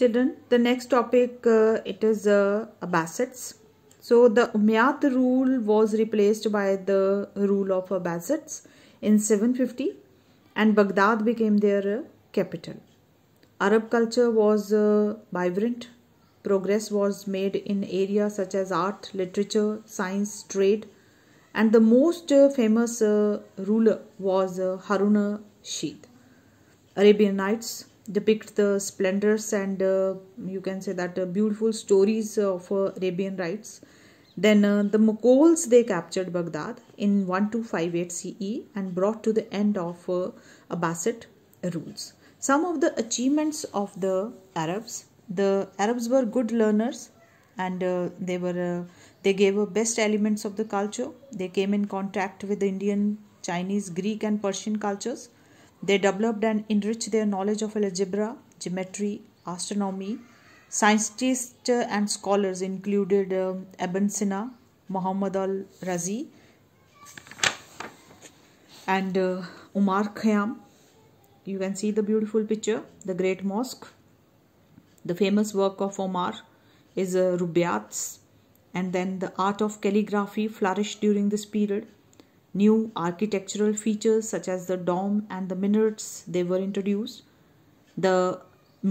Children, the next topic uh, it is uh, Abbasids. So the Umayyad rule was replaced by the rule of Abbasids in 750 and Baghdad became their uh, capital. Arab culture was uh, vibrant. Progress was made in areas such as art, literature, science, trade and the most uh, famous uh, ruler was uh, Harun al-Rashid. Arabian Nights depict the splendors and uh, you can say that uh, beautiful stories of uh, Arabian rites. Then uh, the Mughals they captured Baghdad in 1258 CE and brought to the end of uh, Abbasid rules. Some of the achievements of the Arabs. The Arabs were good learners and they were they gave best elements of the culture. They came in contact with the Indian, Chinese, Greek and Persian cultures they developed and enriched their knowledge of algebra, geometry, astronomy. Scientists and scholars included uh, um, Ibn Sina, Muhammad al Razi, and uh, Umar Khayyam. You can see the beautiful picture, the great mosque. The famous work of Omar is uh, Rubaiyats, and then the art of calligraphy flourished during this period New architectural features such as the dome and the minarets they were introduced. The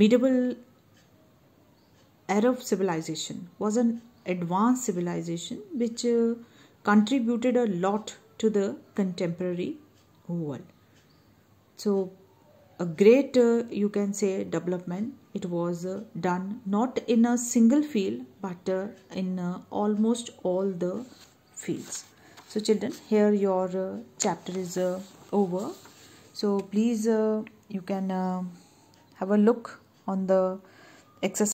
medieval Arab civilization was an advanced civilization which uh, contributed a lot to the contemporary world. So, a great, uh, you can say, development. It was uh, done not in a single field but uh, in uh, almost all the fields so children here your uh, chapter is uh, over so please uh, you can uh, have a look on the exercise